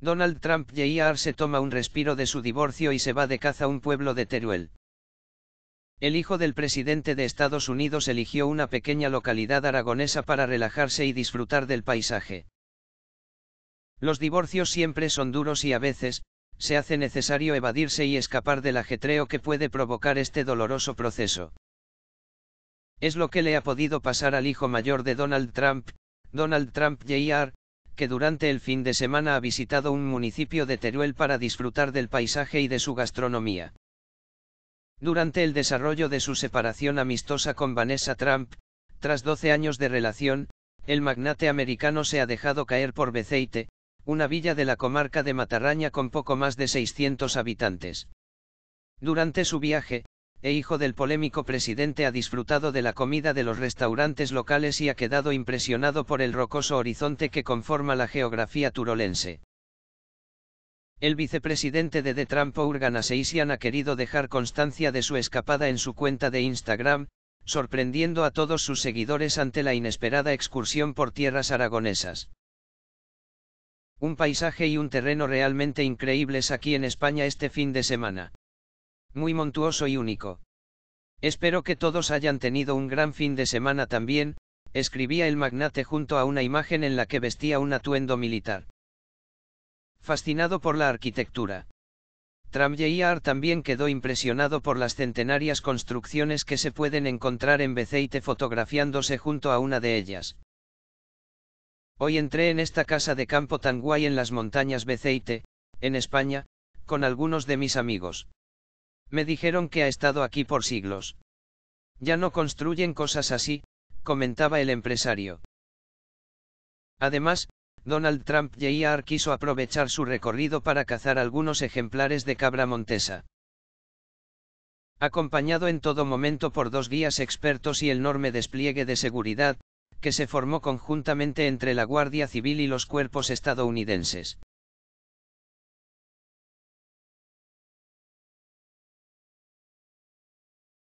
Donald Trump Jr. se toma un respiro de su divorcio y se va de caza a un pueblo de Teruel. El hijo del presidente de Estados Unidos eligió una pequeña localidad aragonesa para relajarse y disfrutar del paisaje. Los divorcios siempre son duros y a veces, se hace necesario evadirse y escapar del ajetreo que puede provocar este doloroso proceso. Es lo que le ha podido pasar al hijo mayor de Donald Trump, Donald Trump Jr., que durante el fin de semana ha visitado un municipio de Teruel para disfrutar del paisaje y de su gastronomía. Durante el desarrollo de su separación amistosa con Vanessa Trump, tras 12 años de relación, el magnate americano se ha dejado caer por Beceite, una villa de la comarca de Matarraña con poco más de 600 habitantes. Durante su viaje, e hijo del polémico presidente ha disfrutado de la comida de los restaurantes locales y ha quedado impresionado por el rocoso horizonte que conforma la geografía turolense. El vicepresidente de The Trump Urgan ha querido dejar constancia de su escapada en su cuenta de Instagram, sorprendiendo a todos sus seguidores ante la inesperada excursión por tierras aragonesas. Un paisaje y un terreno realmente increíbles aquí en España este fin de semana. Muy montuoso y único. Espero que todos hayan tenido un gran fin de semana también, escribía el magnate junto a una imagen en la que vestía un atuendo militar. Fascinado por la arquitectura. Tramyear también quedó impresionado por las centenarias construcciones que se pueden encontrar en Beceite fotografiándose junto a una de ellas. Hoy entré en esta casa de campo tan guay en las montañas Beceite, en España, con algunos de mis amigos. Me dijeron que ha estado aquí por siglos. Ya no construyen cosas así, comentaba el empresario. Además, Donald Trump Jr. quiso aprovechar su recorrido para cazar algunos ejemplares de cabra montesa. Acompañado en todo momento por dos guías expertos y el enorme despliegue de seguridad, que se formó conjuntamente entre la Guardia Civil y los cuerpos estadounidenses.